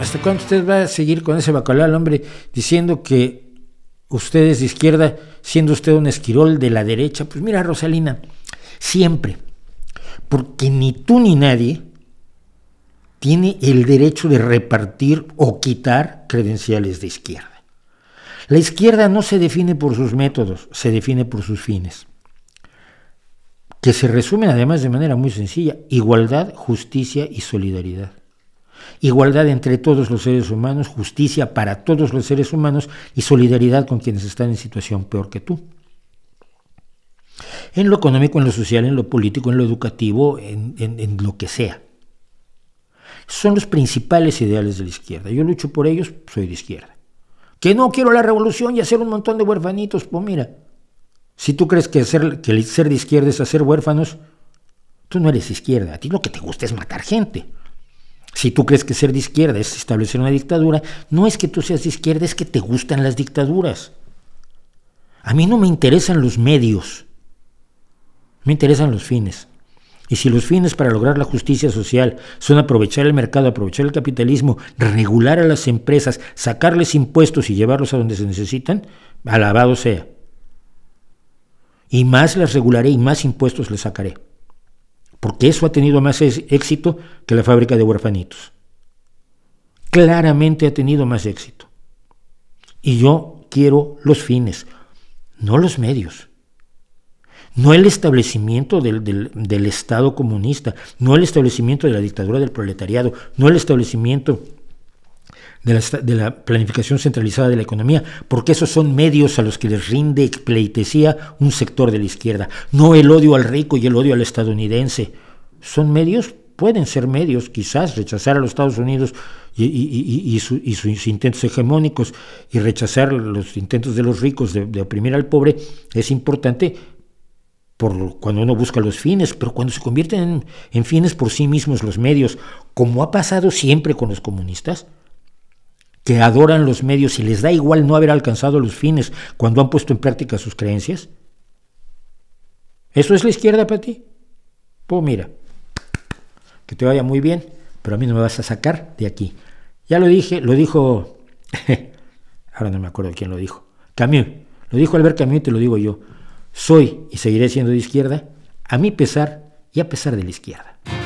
¿Hasta cuándo usted va a seguir con ese bacalao hombre diciendo que usted es de izquierda, siendo usted un esquirol de la derecha? Pues mira, Rosalina, siempre, porque ni tú ni nadie tiene el derecho de repartir o quitar credenciales de izquierda. La izquierda no se define por sus métodos, se define por sus fines, que se resumen además de manera muy sencilla, igualdad, justicia y solidaridad igualdad entre todos los seres humanos, justicia para todos los seres humanos y solidaridad con quienes están en situación peor que tú. En lo económico, en lo social, en lo político, en lo educativo, en, lo que sea. Son los principales ideales de la izquierda. Yo lucho por ellos, soy de izquierda. Que no quiero la revolución y hacer un montón de huerfanitos, pues mira, si tú crees que, hacer, que el ser de izquierda es hacer huérfanos, tú no eres izquierda. A ti lo que te gusta es matar gente. Si tú crees que ser de izquierda es establecer una dictadura, no es que tú seas de izquierda, es que te gustan las dictaduras. A mí no me interesan los medios, me interesan los fines. Y si los fines para lograr la justicia social son aprovechar el mercado, aprovechar el capitalismo, regular a las empresas, sacarles impuestos y llevarlos a donde se necesitan, alabado sea. Y más las regularé y más impuestos les sacaré porque eso ha tenido más éxito que la fábrica de huerfanitos. Claramente ha tenido más éxito. Y yo quiero los fines, no los medios. No el establecimiento del, del Estado comunista, no el establecimiento de la dictadura del proletariado, no el establecimiento de la, planificación centralizada de la economía, porque esos son medios a los que les rinde pleitesía un sector de la izquierda, no el odio al rico y el odio al estadounidense. Son medios pueden ser medios, quizás, rechazar a los Estados Unidos y, sus intentos hegemónicos y rechazar los intentos de los ricos de, oprimir al pobre es importante por cuando uno busca los fines, pero cuando se convierten en fines por sí mismos los medios, como ha pasado siempre con los comunistas, que adoran los medios y les da igual no haber alcanzado los fines cuando han puesto en práctica sus creencias? ¿Eso es la izquierda para ti? Pues mira, que te vaya muy bien, pero a mí no me vas a sacar de aquí. Ya lo dije, lo dijo, ahora no me acuerdo quién lo dijo, Camus, lo dijo Albert Camus y te lo digo yo, soy y seguiré siendo de izquierda, a mi pesar y a pesar de la izquierda.